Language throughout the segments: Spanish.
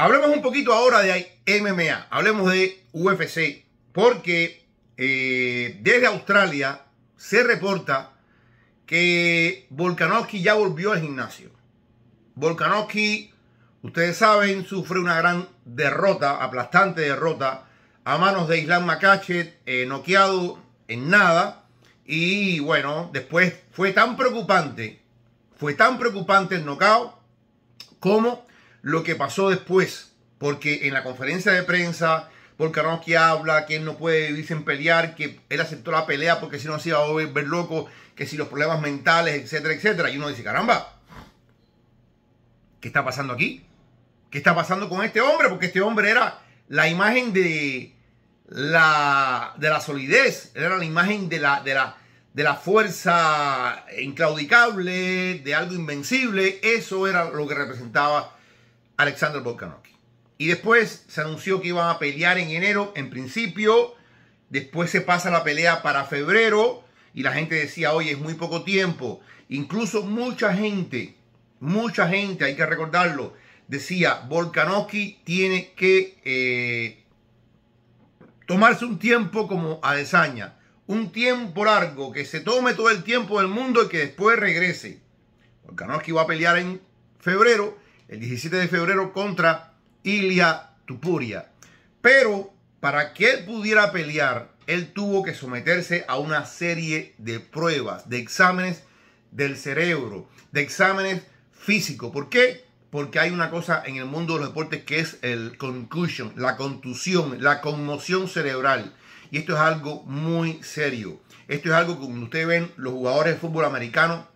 Hablemos un poquito ahora de MMA, hablemos de UFC, porque eh, desde Australia se reporta que Volkanovski ya volvió al gimnasio. Volkanovski, ustedes saben, sufre una gran derrota, aplastante derrota, a manos de Islam Makachet, eh, noqueado en nada. Y bueno, después fue tan preocupante, fue tan preocupante el nocao como lo que pasó después, porque en la conferencia de prensa, porque que habla que él no puede vivir sin pelear, que él aceptó la pelea porque si no se iba a volver loco, que si los problemas mentales, etcétera, etcétera. Y uno dice, caramba, ¿qué está pasando aquí? ¿Qué está pasando con este hombre? Porque este hombre era la imagen de la, de la solidez, era la imagen de la, de la, de la fuerza inclaudicable, de algo invencible. Eso era lo que representaba Alexander Volkanovski. Y después se anunció que iban a pelear en enero, en principio. Después se pasa la pelea para febrero. Y la gente decía, oye, es muy poco tiempo. Incluso mucha gente, mucha gente, hay que recordarlo, decía, Volkanovski tiene que eh, tomarse un tiempo como Adesanya. Un tiempo largo, que se tome todo el tiempo del mundo y que después regrese. Volkanovski va a pelear en febrero el 17 de febrero contra Ilia Tupuria. Pero para que él pudiera pelear, él tuvo que someterse a una serie de pruebas, de exámenes del cerebro, de exámenes físicos. ¿Por qué? Porque hay una cosa en el mundo de los deportes que es el concussion, la contusión, la conmoción cerebral. Y esto es algo muy serio. Esto es algo que ustedes ven los jugadores de fútbol americano.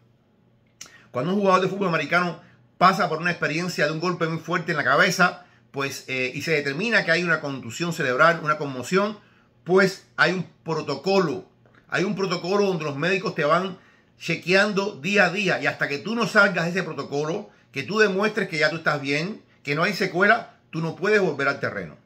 Cuando un jugador de fútbol americano pasa por una experiencia de un golpe muy fuerte en la cabeza, pues, eh, y se determina que hay una contusión cerebral, una conmoción, pues hay un protocolo. Hay un protocolo donde los médicos te van chequeando día a día y hasta que tú no salgas de ese protocolo, que tú demuestres que ya tú estás bien, que no hay secuela, tú no puedes volver al terreno.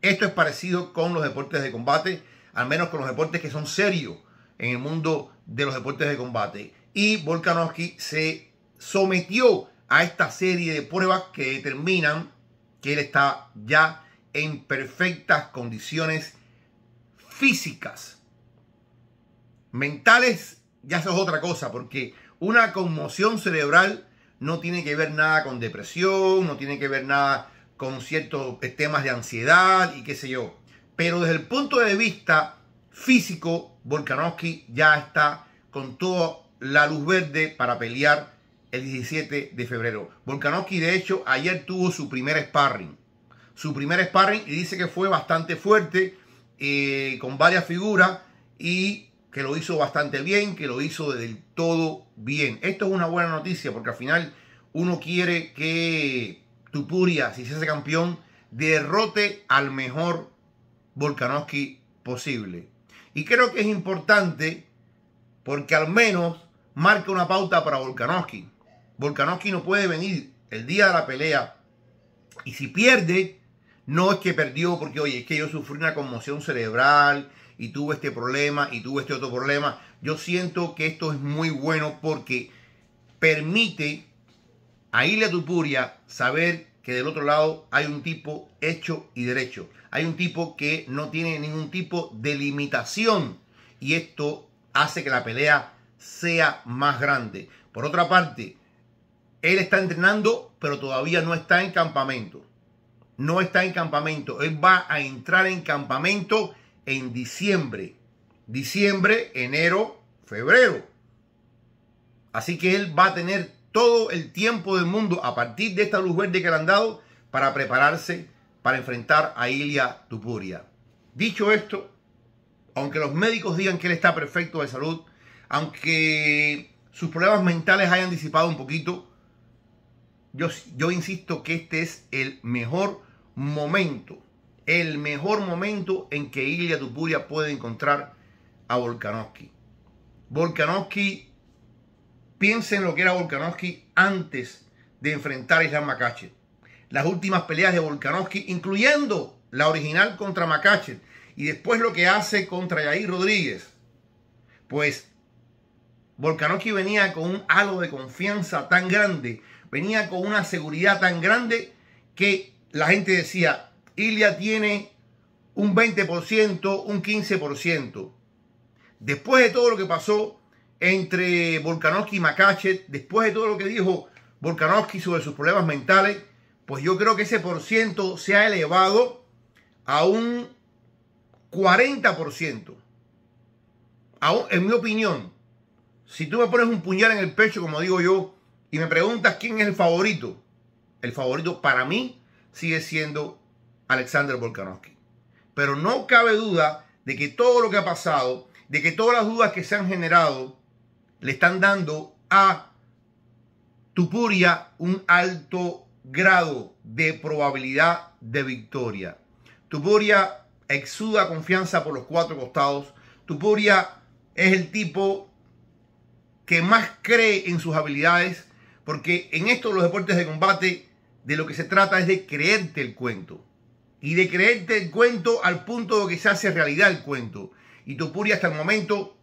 Esto es parecido con los deportes de combate, al menos con los deportes que son serios en el mundo de los deportes de combate. Y Volkanovski se sometió a esta serie de pruebas que determinan que él está ya en perfectas condiciones físicas. Mentales, ya eso es otra cosa, porque una conmoción cerebral no tiene que ver nada con depresión, no tiene que ver nada con ciertos temas de ansiedad y qué sé yo. Pero desde el punto de vista físico, Volkanovsky ya está con toda la luz verde para pelear el 17 de febrero. Volkanovski, de hecho, ayer tuvo su primer sparring. Su primer sparring y dice que fue bastante fuerte, eh, con varias figuras y que lo hizo bastante bien, que lo hizo del todo bien. Esto es una buena noticia porque al final uno quiere que Tupuria, si se hace campeón, derrote al mejor Volkanovski posible. Y creo que es importante porque al menos marca una pauta para Volkanovski. Volkanovski no puede venir el día de la pelea. Y si pierde, no es que perdió porque, oye, es que yo sufrí una conmoción cerebral y tuve este problema y tuve este otro problema. Yo siento que esto es muy bueno porque permite a Ilya Tupuria saber que del otro lado hay un tipo hecho y derecho. Hay un tipo que no tiene ningún tipo de limitación y esto hace que la pelea sea más grande. Por otra parte, él está entrenando, pero todavía no está en campamento. No está en campamento. Él va a entrar en campamento en diciembre. Diciembre, enero, febrero. Así que él va a tener todo el tiempo del mundo a partir de esta luz verde que le han dado para prepararse para enfrentar a Ilia Tupuria. Dicho esto, aunque los médicos digan que él está perfecto de salud, aunque sus problemas mentales hayan disipado un poquito, yo, insisto que este es el mejor momento, el mejor momento en que Ilya Tupuria puede encontrar a Volkanovski. Volkanovski, piensen lo que era Volkanovski antes de enfrentar a Islam Makache. Las últimas peleas de Volkanovski, incluyendo la original contra Makache y después lo que hace contra Yair Rodríguez, pues Volkanovski venía con un halo de confianza tan grande venía con una seguridad tan grande que la gente decía, Ilia tiene un 20%, un 15%. Después de todo lo que pasó entre Volkanovski y Makachev, después de todo lo que dijo Volkanovski sobre sus problemas mentales, pues yo creo que ese por ciento se ha elevado a un 40%. en mi opinión, si tú me pones un puñal en el pecho, como digo yo, y me preguntas quién es el favorito, el favorito para mí sigue siendo Alexander Volkanovski. Pero no cabe duda de que todo lo que ha pasado, de que todas las dudas que se han generado, le están dando a Tupuria un alto grado de probabilidad de victoria. Tupuria exuda confianza por los cuatro costados. Tupuria es el tipo que más cree en sus habilidades porque en esto los deportes de combate de lo que se trata es de creerte el cuento. Y de creerte el cuento al punto de que se hace realidad el cuento. Y Tupuria hasta el momento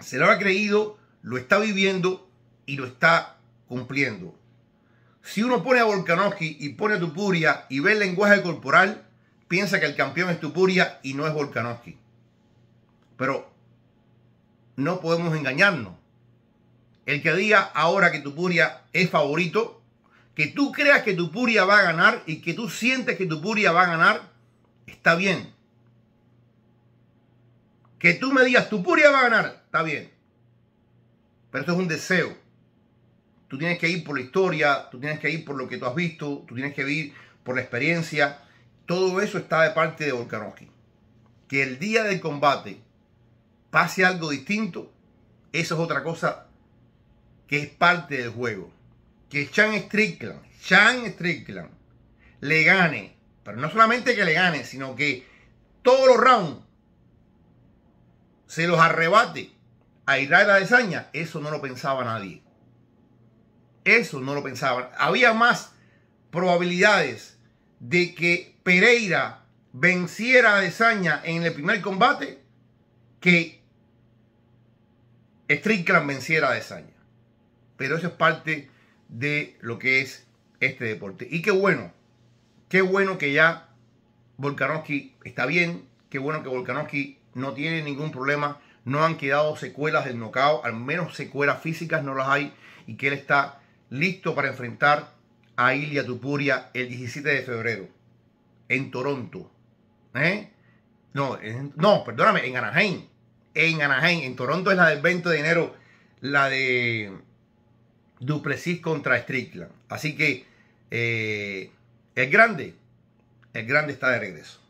se lo ha creído, lo está viviendo y lo está cumpliendo. Si uno pone a Volkanovski y pone a Tupuria y ve el lenguaje corporal, piensa que el campeón es Tupuria y no es Volkanovski. Pero no podemos engañarnos el que diga ahora que tu puria es favorito, que tú creas que tu puria va a ganar y que tú sientes que tu puria va a ganar, está bien. Que tú me digas tu puria va a ganar, está bien. Pero eso es un deseo. Tú tienes que ir por la historia, tú tienes que ir por lo que tú has visto, tú tienes que ir por la experiencia. Todo eso está de parte de Volkanovski. Que el día del combate pase algo distinto, eso es otra cosa que es parte del juego, que Chan Strickland, Chan Strickland, le gane, pero no solamente que le gane, sino que todos los rounds se los arrebate a Israel desaña. eso no lo pensaba nadie. Eso no lo pensaba. Había más probabilidades de que Pereira venciera a desaña. en el primer combate que Strickland venciera a desaña pero eso es parte de lo que es este deporte. Y qué bueno, qué bueno que ya Volkanovski está bien, qué bueno que Volkanovski no tiene ningún problema, no han quedado secuelas del knockout, al menos secuelas físicas no las hay, y que él está listo para enfrentar a Ilia Tupuria el 17 de febrero en Toronto. ¿eh? No, no, perdóname, en Anaheim. En Anaheim, en Toronto es la del 20 de enero, la de Duplessis contra Strickland. Así que el eh, grande, el grande está de regreso.